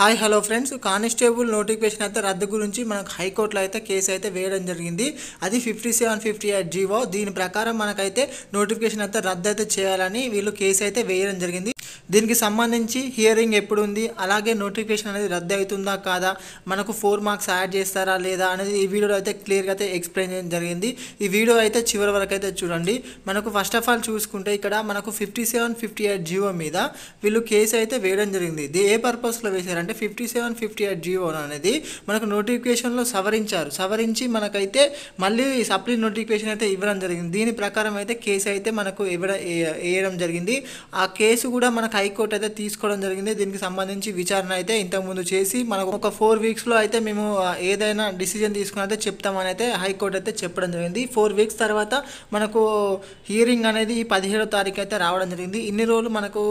hi hello friends constable notification అయితే రద్దు గురించి మనకు హైకోర్టులో అయితే కేసు అయితే వేయడం జరిగింది అది fifty seven fifty eight GO దీని ప్రకారం మనకైతే నోటిఫికేషన్ అయితే రద్దు అయితే చేయాలని వీళ్ళు కేసు అయితే వేయడం జరిగింది దీనికి సంబంధించి హియరింగ్ ఎప్పుడు ఉంది అలాగే నోటిఫికేషన్ అనేది రద్దు అవుతుందా కాదా మనకు ఫోర్ మార్క్స్ యాడ్ చేస్తారా లేదా అనేది ఈ వీడియోలో అయితే క్లియర్గా అయితే ఎక్స్ప్లెయిన్ చేయడం జరిగింది ఈ వీడియో అయితే చివరి వరకు అయితే చూడండి మనకు ఫస్ట్ ఆఫ్ ఆల్ చూసుకుంటే ఇక్కడ మనకు fifty seven fifty eight GO మీద వీళ్ళు కేసు అయితే వేయడం జరిగింది ఇది ఏ పర్పస్లో వేశారంటే అంటే fifty seven fifty eight GO అనేది మనకు నోటిఫికేషన్లో సవరించారు సవరించి మనకైతే మళ్ళీ సప్లీ నోటిఫికేషన్ అయితే ఇవ్వడం జరిగింది దీని ప్రకారం అయితే కేసు అయితే మనకు ఇవ్వడం వేయడం జరిగింది ఆ కేసు కూడా మనకు హైకోర్టు అయితే తీసుకోవడం జరిగింది దీనికి సంబంధించి విచారణ అయితే ఇంతకుముందు చేసి మనకు ఒక ఫోర్ వీక్స్లో అయితే మేము ఏదైనా డిసిజన్ తీసుకుని అయితే చెప్తామని అయితే హైకోర్టు అయితే చెప్పడం జరిగింది ఫోర్ వీక్స్ తర్వాత మనకు హియరింగ్ అనేది పదిహేడో తారీఖు అయితే రావడం జరిగింది ఇన్ని రోజులు మనకు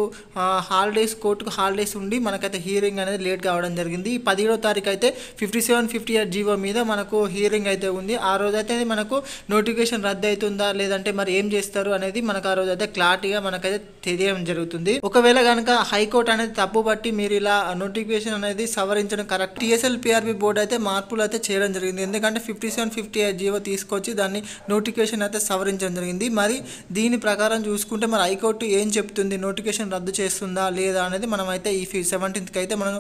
హాలిడేస్ కోర్టుకు హాలిడేస్ ఉండి మనకైతే హియరింగ్ అనేది లేట్ కావడం జరిగింది పదిహేడో తారీఖు అయితే fifty seven fifty eight GO మీద మనకు హియరింగ్ అయితే ఉంది ఆ రోజు అయితే మనకు నోటిఫికేషన్ రద్దు అవుతుందా లేదంటే మరి ఏం చేస్తారు అనేది మనకు ఆ రోజు అయితే క్లారిటీగా మనకైతే తెలియడం జరుగుతుంది ఒకవేళ కనుక హైకోర్టు అనేది తప్పు బట్టి మీరు ఇలా నోటిఫికేషన్ అనేది సవరించడం కరెక్ట్ టీఎస్ఎల్ పిఆర్బి బోర్డు అయితే మార్పులు అయితే చేయడం జరిగింది ఎందుకంటే fifty seven fifty eight GO తీసుకొచ్చి దాన్ని నోటిఫికేషన్ అయితే సవరించడం జరిగింది మరి దీని ప్రకారం చూసుకుంటే మరి హైకోర్టు ఏం చెప్తుంది నోటిఫికేషన్ రద్దు చేస్తుందా లేదా అనేది మనం అయితే ఈ సెవెంటీన్త్కి అయితే మనం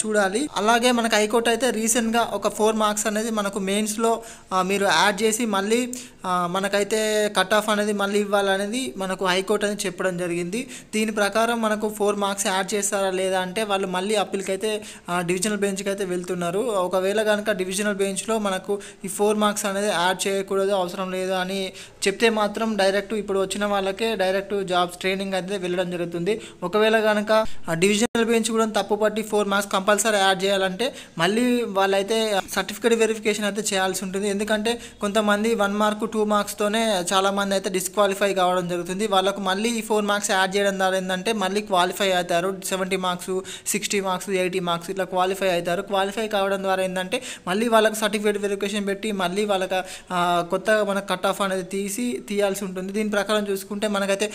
చూడాలి అలాగే మనకు హైకోర్టు అయితే రీసెంట్గా ఒక ఫోర్ మార్క్స్ అనేది మనకు మెయిన్స్లో మీరు యాడ్ చేసి మళ్ళీ మనకైతే కట్ ఆఫ్ అనేది మళ్ళీ ఇవ్వాలనేది మనకు హైకోర్టు అనేది చెప్పడం జరిగింది దీని ప్రకారం మనకు ఫోర్ మార్క్స్ యాడ్ చేస్తారా లేదా అంటే వాళ్ళు మళ్ళీ అప్పీల్కి అయితే డివిజనల్ బెంచ్కి అయితే వెళ్తున్నారు ఒకవేళ కనుక డివిజనల్ బెంచ్లో మనకు ఈ ఫోర్ మార్క్స్ అనేది యాడ్ చేయకూడదు అవసరం లేదు అని చెప్తే మాత్రం డైరెక్ట్ ఇప్పుడు వచ్చిన వాళ్ళకే డైరెక్ట్ జాబ్స్ ట్రైనింగ్ అయితే వెళ్ళడం జరుగుతుంది ఒకవేళ కనుక డివిజనల్ బెంచ్ కూడా తప్పుపట్టి ఫోర్ మార్క్స్ కంపల్సరీ యాడ్ చేయాలంటే మళ్ళీ వాళ్ళైతే సర్టిఫికేట్ వెరిఫికేషన్ అయితే చేయాల్సి ఉంటుంది ఎందుకంటే కొంతమంది వన్ మార్క్ టూ మార్క్స్తోనే చాలామంది అయితే డిస్క్వాలిఫై కావడం జరుగుతుంది వాళ్ళకు మళ్ళీ ఈ ఫోర్ మార్క్స్ యాడ్ చేయడం ద్వారా ఏంటంటే మళ్ళీ క్వాలిఫై అవుతారు seventy marks sixty marks eighty marks ఇట్లా క్వాలిఫై అవుతారు క్వాలిఫై కావడం ద్వారా ఏంటంటే మళ్ళీ వాళ్ళకి సర్టిఫికేట్ వెరిఫికేషన్ పెట్టి మళ్ళీ వాళ్ళకి కొత్తగా మనకు కట్ ఆఫ్ అనేది తీసి తీయాల్సి ఉంటుంది దీని ప్రకారం చూసుకుంటే మనకైతే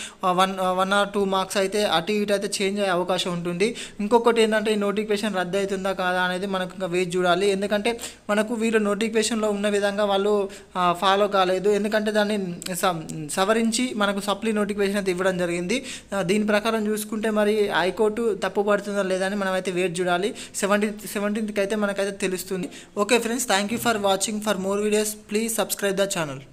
one one or two marks అయితే అటు ఇటు అయితే చేంజ్ అయ్యే అవకాశం ఉంటుంది ఇంకొకటి ఏంటంటే నోటిఫికేషన్ రద్దు అవుతుందా కాదా అనేది మనకు ఇంకా వేచి చూడాలి ఎందుకంటే మనకు వీళ్ళు నోటిఫికేషన్లో ఉన్న విధంగా వాళ్ళు ఫాలో కాలేదు ఎందుకంటే దాన్ని సవరించి మనకు సప్లీ నోటిఫికేషన్ అయితే ఇవ్వడం జరిగింది దీని ప్రకారం చూసుకుంటే మరి హైకోర్టు తప్పు పడుతుందా లేదా అని మనమైతే వెయిట్ చూడాలి సెవెంటీన్త్ సెవెంటీన్త్కి అయితే మనకైతే తెలుస్తుంది okay friends thank you for watching for more videos please subscribe the channel